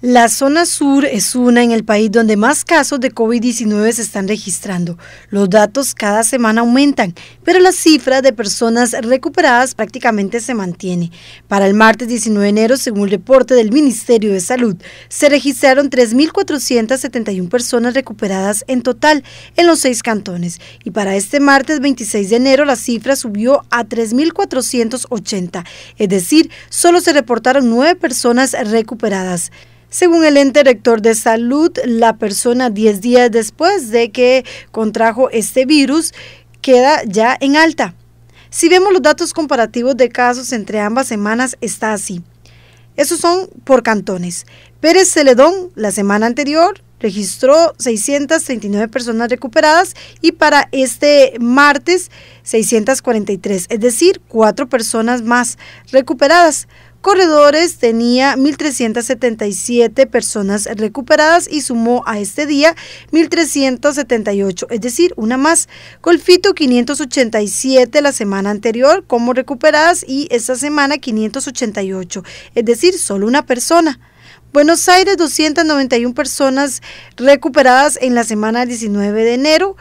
La zona sur es una en el país donde más casos de COVID-19 se están registrando. Los datos cada semana aumentan, pero la cifra de personas recuperadas prácticamente se mantiene. Para el martes 19 de enero, según el reporte del Ministerio de Salud, se registraron 3.471 personas recuperadas en total en los seis cantones. Y para este martes 26 de enero, la cifra subió a 3.480, es decir, solo se reportaron nueve personas recuperadas. Según el ente rector de salud, la persona 10 días después de que contrajo este virus queda ya en alta. Si vemos los datos comparativos de casos entre ambas semanas, está así. Esos son por cantones. Pérez Celedón, la semana anterior, registró 639 personas recuperadas y para este martes 643, es decir, cuatro personas más recuperadas corredores tenía 1.377 personas recuperadas y sumó a este día 1.378, es decir, una más. Golfito 587 la semana anterior como recuperadas y esta semana 588, es decir, solo una persona. Buenos Aires, 291 personas recuperadas en la semana 19 de enero,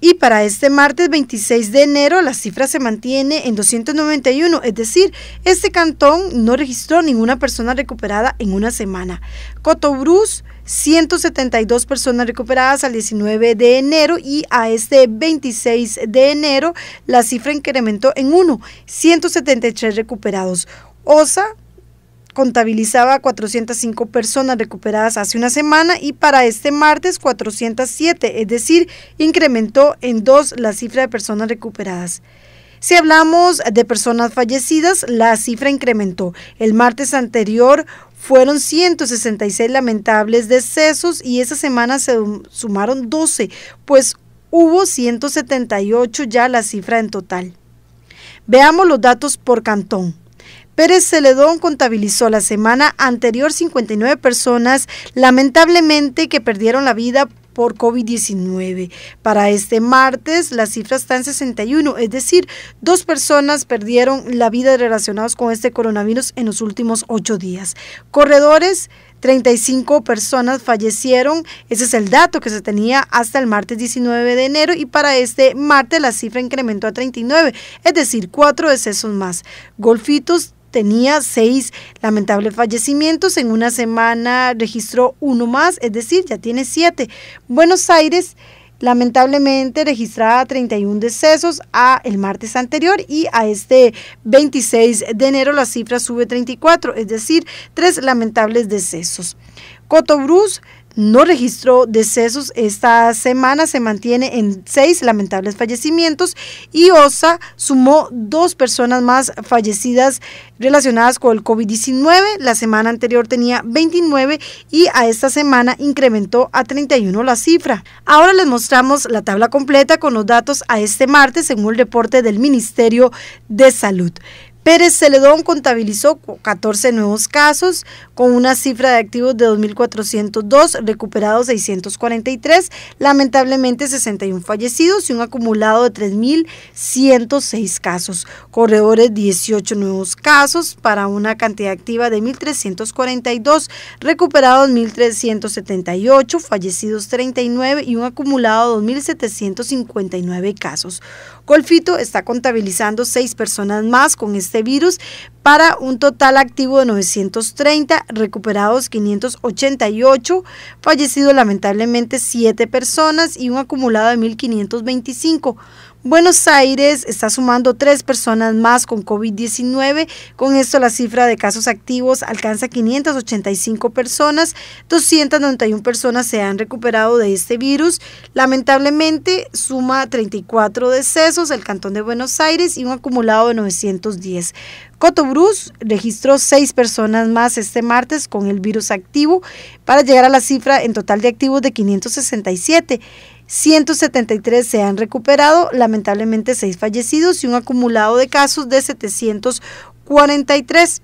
y para este martes 26 de enero la cifra se mantiene en 291, es decir, este cantón no registró ninguna persona recuperada en una semana. Cotobruz, 172 personas recuperadas al 19 de enero y a este 26 de enero la cifra incrementó en 1, 173 recuperados. OSA, contabilizaba 405 personas recuperadas hace una semana y para este martes 407, es decir, incrementó en dos la cifra de personas recuperadas. Si hablamos de personas fallecidas, la cifra incrementó. El martes anterior fueron 166 lamentables decesos y esa semana se sumaron 12, pues hubo 178 ya la cifra en total. Veamos los datos por cantón. Pérez Celedón contabilizó la semana anterior 59 personas lamentablemente que perdieron la vida por COVID-19. Para este martes, la cifra está en 61, es decir, dos personas perdieron la vida relacionados con este coronavirus en los últimos ocho días. Corredores, 35 personas fallecieron. Ese es el dato que se tenía hasta el martes 19 de enero y para este martes la cifra incrementó a 39, es decir, cuatro decesos más. Golfitos tenía seis lamentables fallecimientos. En una semana registró uno más, es decir, ya tiene siete. Buenos Aires lamentablemente registraba 31 decesos a el martes anterior y a este 26 de enero la cifra sube 34, es decir, tres lamentables decesos. Cotobruz no registró decesos esta semana, se mantiene en seis lamentables fallecimientos y OSA sumó dos personas más fallecidas relacionadas con el COVID-19. La semana anterior tenía 29 y a esta semana incrementó a 31 la cifra. Ahora les mostramos la tabla completa con los datos a este martes según el reporte del Ministerio de Salud. Pérez Celedón contabilizó 14 nuevos casos con una cifra de activos de 2.402, recuperados 643, lamentablemente 61 fallecidos y un acumulado de 3.106 casos. Corredores 18 nuevos casos para una cantidad activa de 1.342, recuperados 1.378, fallecidos 39 y un acumulado de 2.759 casos. Golfito está contabilizando 6 personas más con este este virus para un total activo de 930, recuperados 588, fallecido lamentablemente 7 personas y un acumulado de 1.525. Buenos Aires está sumando tres personas más con COVID-19. Con esto la cifra de casos activos alcanza 585 personas. 291 personas se han recuperado de este virus. Lamentablemente suma 34 decesos el Cantón de Buenos Aires y un acumulado de 910. Cotobruz registró seis personas más este martes con el virus activo para llegar a la cifra en total de activos de 567. 173 se han recuperado, lamentablemente 6 fallecidos y un acumulado de casos de 743.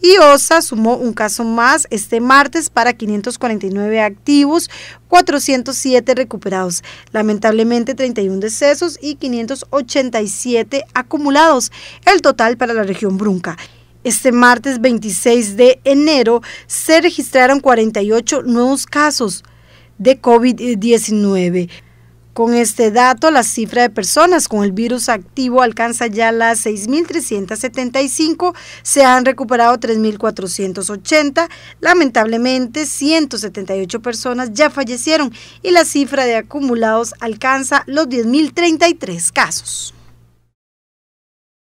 Y OSA sumó un caso más este martes para 549 activos, 407 recuperados, lamentablemente 31 decesos y 587 acumulados, el total para la región Brunca. Este martes 26 de enero se registraron 48 nuevos casos, de COVID-19. Con este dato, la cifra de personas con el virus activo alcanza ya las 6.375, se han recuperado 3.480, lamentablemente 178 personas ya fallecieron y la cifra de acumulados alcanza los 10.033 casos.